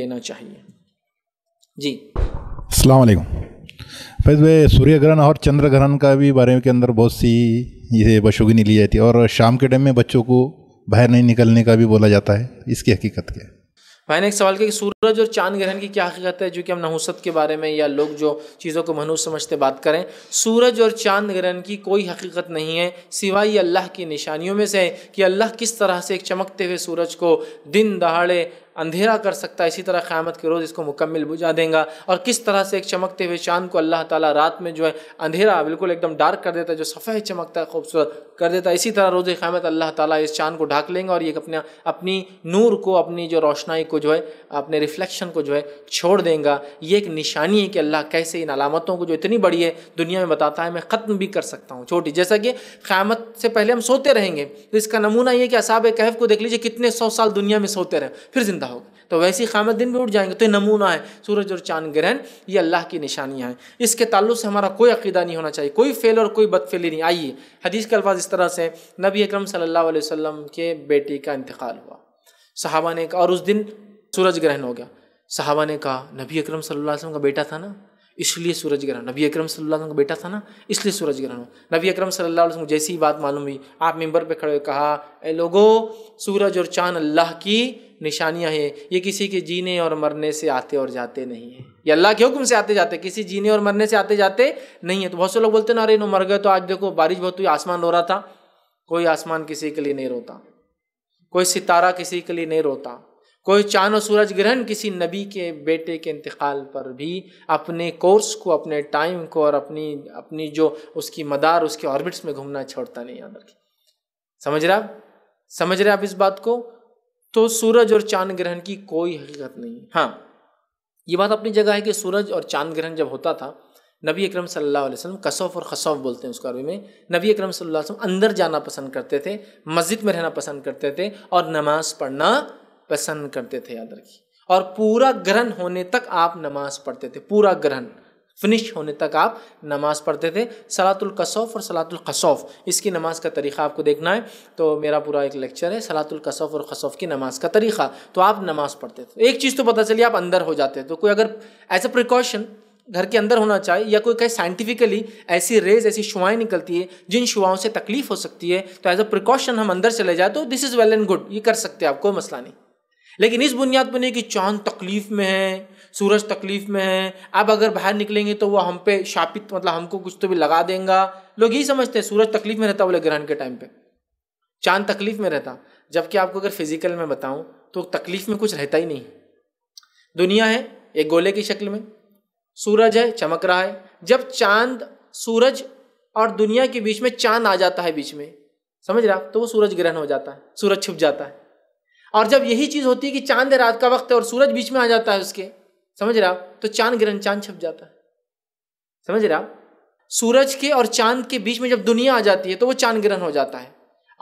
लेना चाहिए जी अलैक्म फैज भाई सूर्य ग्रहण और चंद्र ग्रहण का भी बारे में के अंदर बहुत सी ये बशोगनी ली जाती है और शाम के टाइम में बच्चों को बाहर नहीं निकलने का भी बोला जाता है इसकी हकीकत क्या है भाई ने एक सवाल किया कि सूरज और चांद ग्रहण की क्या हकीकत है जो कि हम नहुसत के बारे में या लोग जो चीज़ों को मनहूस समझते बात करें सूरज और चांद ग्रहण की कोई हकीकत नहीं है सिवाय अल्लाह की निशानियों में से है कि अल्लाह किस तरह से एक चमकते हुए सूरज को दिन दहाड़े अंधेरा कर सकता है इसी तरह क़्यामत के रोज़ इसको मुकम्मल बुझा देगा और किस तरह से एक चमकते हुए चांद को अल्लाह ताला रात में जो है अंधेरा बिल्कुल एकदम डार्क कर देता है जो सफ़ेद चमकता है खूबसूरत कर देता है इसी तरह रोज़ क़्यामत अल्लाह ताला इस चांद को ढाक लेंगे और ये अपने अपनी नूर को अपनी जो रोशनाई को जो है अपने रिफ्लेक्शन को जो है छोड़ देंगे ये एक निशानी है कि अल्लाह कैसे इन अलामतों को जो इतनी बड़ी है दुनिया में बताता है मैं ख़त्म भी कर सकता हूँ छोटी जैसा कि क़्यामत से पहले हम सोते रहेंगे तो इसका नमूना ये कि असाब कहफ को देख लीजिए कितने सौ साल दुनिया में सोते रहे फिर जिंदा होगा तो वैसे ही क़्यामत दिन भी उठ जाएंगे तो ये नमूना है सूरज और चांद ग्रहण ये अल्लाह की निशानियाँ हैं इसके ताल्लुक से हमारा कोई अकीदा नहीं होना चाहिए कोई फेल और कोई बदफेली नहीं आइए हदीस के अल्फाज इस तरह से नबी अक्रम सल्ला वसम के बेटे का इंतकाल हुआ साहबा ने कहा और उस दिन सूरज ग्रहण हो गया साहबा ने कहा नबी अक्रम सल्ला वसम का बेटा था ना इसलिए सूरज ग्रहण नबी अक्रम सल्ला का बेटा था ना इसलिए सूरज ग्रहण नबी अक्रम सल्ला को जैसी बात मालूम हुई आप मेम्बर पे खड़े कहा ए लोगो सूरज और चाँद अल्लाह की निशानियाँ हैं ये किसी के जीने और मरने से आते और जाते नहीं हैं ये अल्लाह के हुक्म से आते जाते किसी जीने और मरने से आते जाते नहीं है तो बहुत से लोग बोलते ना अरे नो मर गए तो आज देखो बारिश बहुत हुई आसमान रो रहा था कोई आसमान किसी के लिए नहीं रोता कोई सितारा किसी के लिए नहीं रोता कोई चांद और सूरज ग्रहण किसी नबी के बेटे के इंतकाल पर भी अपने कोर्स को अपने टाइम को और अपनी अपनी जो उसकी मदार उसके ऑर्बिट्स में घूमना छोड़ता नहीं याद रखें समझ आप समझ रहे आप इस बात को तो सूरज और चांद ग्रहण की कोई हकीकत नहीं हाँ ये बात अपनी जगह है कि सूरज और चांद ग्रहण जब होता था नबी अक्रम सल्लल्लाहु अलैहि कसौफ और खसौफ बोलते हैं उसको अरबी में नबी अक्रम सल्ला अलैहि अंदर जाना पसंद करते थे मस्जिद में रहना पसंद करते थे और नमाज पढ़ना पसंद करते थे याद रखिए और पूरा ग्रहण होने तक आप नमाज पढ़ते थे पूरा ग्रहण फिनिश होने तक आप नमाज पढ़ते थे सलातुल कसौफ और सलातुल खसौफ इसकी नमाज का तरीक़ा आपको देखना है तो मेरा पूरा एक लेक्चर है सलातुल कसौफ और खसौफ की नमाज का तरीक़ा तो आप नमाज पढ़ते थे एक चीज़ तो पता चली आप अंदर हो जाते तो कोई अगर एज अ प्रिकॉशन घर के अंदर होना चाहिए या कोई कहे साइंटिफिकली ऐसी रेज ऐसी शुआएँ निकलती है जिन शुआओं से तकलीफ हो सकती है तो एज अ प्रिकॉशन हम अंदर चले जाए तो this is well and good ये कर सकते हैं आप कोई मसला नहीं लेकिन इस बुनियाद पर नहीं कि चांद तकलीफ में है सूरज तकलीफ में है अब अगर बाहर निकलेंगे तो वह हम पे शापित मतलब हमको कुछ तो भी लगा देगा लोग यही समझते हैं सूरज तकलीफ में रहता बोले ग्रहण के टाइम पे चांद तकलीफ में रहता जबकि आपको अगर फिजिकल में बताऊं तो तकलीफ में कुछ रहता ही नहीं दुनिया है एक गोले की शक्ल में सूरज है चमक रहा है जब चांद सूरज और दुनिया के बीच में चांद आ जाता है बीच में समझ रहा तो वो सूरज ग्रहण हो जाता है सूरज छुप जाता है और जब यही चीज़ होती है कि चांद रात का वक्त है और सूरज बीच में आ जाता है उसके समझ रहा तो चांद ग्रहण चांद छप जाता है समझ रहा सूरज के और चांद के बीच में जब दुनिया आ जाती है तो वो चांद ग्रहण हो जाता है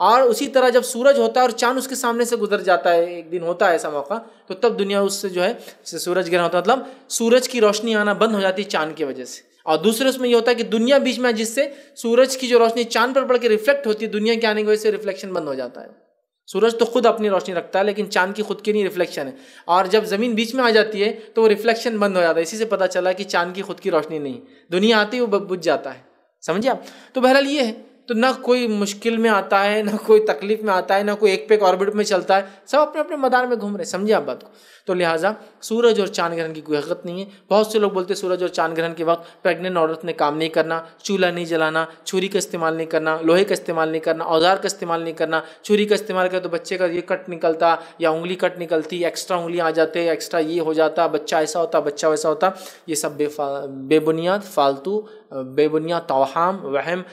और उसी तरह जब सूरज होता है और चांद उसके सामने से गुजर जाता है एक दिन होता है ऐसा मौका तो तब दुनिया उससे जो है उससे सूरज ग्रहण होता है मतलब सूरज की रोशनी आना बंद हो जाती है चांद की वजह से और दूसरे उसमें ये होता है कि दुनिया बीच में जिससे सूरज की जो रोशनी चांद पर पड़ के रिफ्लेक्ट होती है दुनिया के आने की वजह से रिफ्लेक्शन बंद हो जाता है सूरज तो खुद अपनी रोशनी रखता है लेकिन चांद की खुद की नहीं रिफ्लेक्शन है और जब ज़मीन बीच में आ जाती है तो वो रिफ्लेक्शन बंद हो जाता है इसी से पता चला कि चांद की खुद की रोशनी नहीं दुनिया आती वो बुझ जाता है समझे आप तो बहरहाल ये है तो ना कोई मुश्किल में आता है ना कोई तकलीफ में आता है ना कोई एक पे एक ऑर्बिट में चलता है सब अपने अपने मदार में घूम रहे हैं समझे आप बात को तो लिहाजा सूरज और चांद ग्रहण की कोई हकत नहीं है बहुत से लोग बोलते हैं सूरज और चांद ग्रहण के वक्त प्रेग्नेंट औरत ने काम नहीं करना चूल्हा नहीं जलाना छुरी का इस्तेमाल नहीं करना लोहे का इस्तेमाल नहीं करना औजार का इस्तेमाल नहीं करना छुरी का इस्तेमाल करें तो बच्चे का ये कट निकलता या उंगली कट निकलती एक्स्ट्रा उंगली आ जाते एक्स्ट्रा ये हो जाता बच्चा ऐसा होता बच्चा वैसा होता ये सब बेफा बेबुनियाद फालतू बेबुनियाद तोहम वहम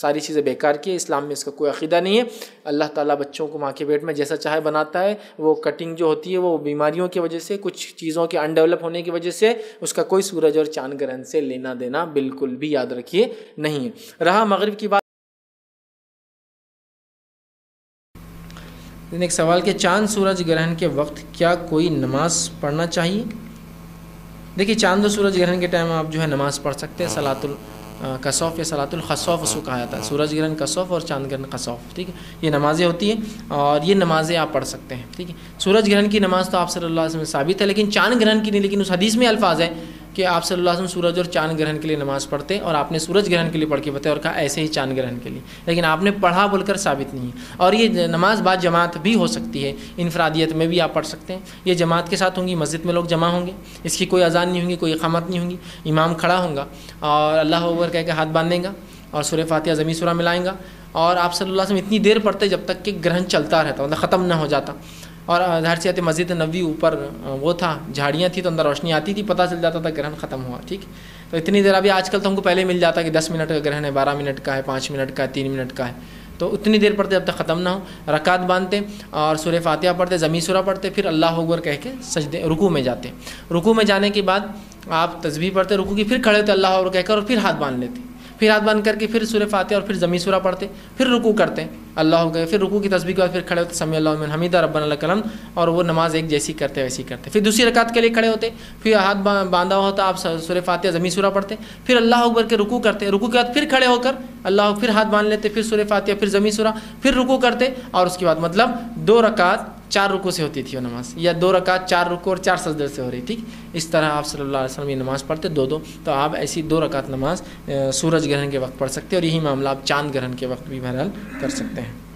सारी चीज़ें बेकार की है इस्लाम में इसका कोई अकीदा नहीं है अल्लाह ताला बच्चों को माँ के पेट में जैसा चाहे बनाता है वो कटिंग जो होती है वो बीमारियों की वजह से कुछ चीज़ों के अनडेवलप होने की वजह से उसका कोई सूरज और चांद ग्रहण से लेना देना बिल्कुल भी याद रखिए नहीं है रहा मगरब की बात एक सवाल के चांद सूरज ग्रहण के वक्त क्या कोई नमाज पढ़ना चाहिए देखिए चांद और सूरज ग्रहण के टाइम आप जो है नमाज़ पढ़ सकते हैं सलातुल कसौफ या सलातुल खसौफ उसको कहा जाता है सूरज ग्रहण कसौफ और चांद ग्रहण कसौफ ठीक है ये नमाज़ें होती हैं और ये नमाज़ें आप पढ़ सकते हैं ठीक है सूरज ग्रहण की नमाज़ तो आप सल्लल्लाहु अलैहि वसल्लम साबित है लेकिन चांद ग्रहण की नहीं लेकिन उस हदीस में अल्फाज है कि आप सल्लल्लाहु अलैहि वसल्लम सूरज और चांद ग्रहण के लिए नमाज़ पढ़ते और आपने सूरज ग्रहण के लिए पढ़ के बताया और कहा ऐसे ही चांद ग्रहण के लिए लेकिन आपने पढ़ा बोलकर साबित नहीं है और ये नमाज बाद जमात भी हो सकती है इनफरादियत में भी आप पढ़ सकते हैं ये जमात के साथ होंगी मस्जिद में लोग जमा होंगे इसकी कोई अजान नहीं होंगी कोई इकामत नहीं होंगी इमाम खड़ा होगा और अल्लाह अकबर कह के हाथ बांध और सुर फातिहा ज़मी सुरा मिलाएंगा और आप सल्लल्लाहु अलैहि वसल्लम इतनी देर पढ़ते जब तक कि ग्रहण चलता रहता मतलब ख़त्म ना हो जाता और धार से आते मस्जिद नबी ऊपर वो था झाड़ियाँ थी तो अंदर रोशनी आती थी पता चल जाता था ग्रहण ख़त्म हुआ ठीक तो इतनी देर अभी आजकल तो हमको पहले मिल जाता कि दस मिनट का ग्रहण है बारह मिनट का है पाँच मिनट का है तीन मिनट का है तो उतनी देर पढ़ते जब तक ख़त्म ना हो रकात बांधते और सूर्य फातिहा पढ़ते ज़मी सुरा पढ़ते फिर अल्लाह अकबर कह के सजदे रुकू में जाते रुकू में जाने के बाद आप तस्वीर पढ़ते रुकू की फिर खड़े होते अल्लाह अकबर कहकर और फिर हाथ बांध लेते फिर हाथ बंद करके फिर सूर्य फाते और फिर जमी सूरा पढ़ते फिर रुकू करते अल्लाह हो गए फिर रुकू की तस्वीर के बाद फिर खड़े होते समय अल्लाह हमीदा रब्बन कलम और वो नमाज एक जैसी करते वैसी करते फिर दूसरी रकात के लिए खड़े होते फिर हाथ बांधा होता आप सूर्य फातिया जमी सूरा पढ़ते फिर अल्लाह उबर के रुकू करते रुकू के बाद फिर खड़े होकर अल्लाह फिर हाथ बांध लेते फिर सूर्य फातिया फिर जमी सूरा फिर रुकू करते और उसके बाद मतलब दो रकात चार रुकों से होती थी वो नमाज या दो रकात चार रुको और चार सजदे से हो रही थी इस तरह आप सल्लल्लाहु अलैहि वसल्लम ये नमाज़ पढ़ते दो दो तो आप ऐसी दो रकात नमाज सूरज ग्रहण के वक्त पढ़ सकते हैं और यही मामला आप चांद ग्रहण के वक्त भी बहरहाल कर सकते हैं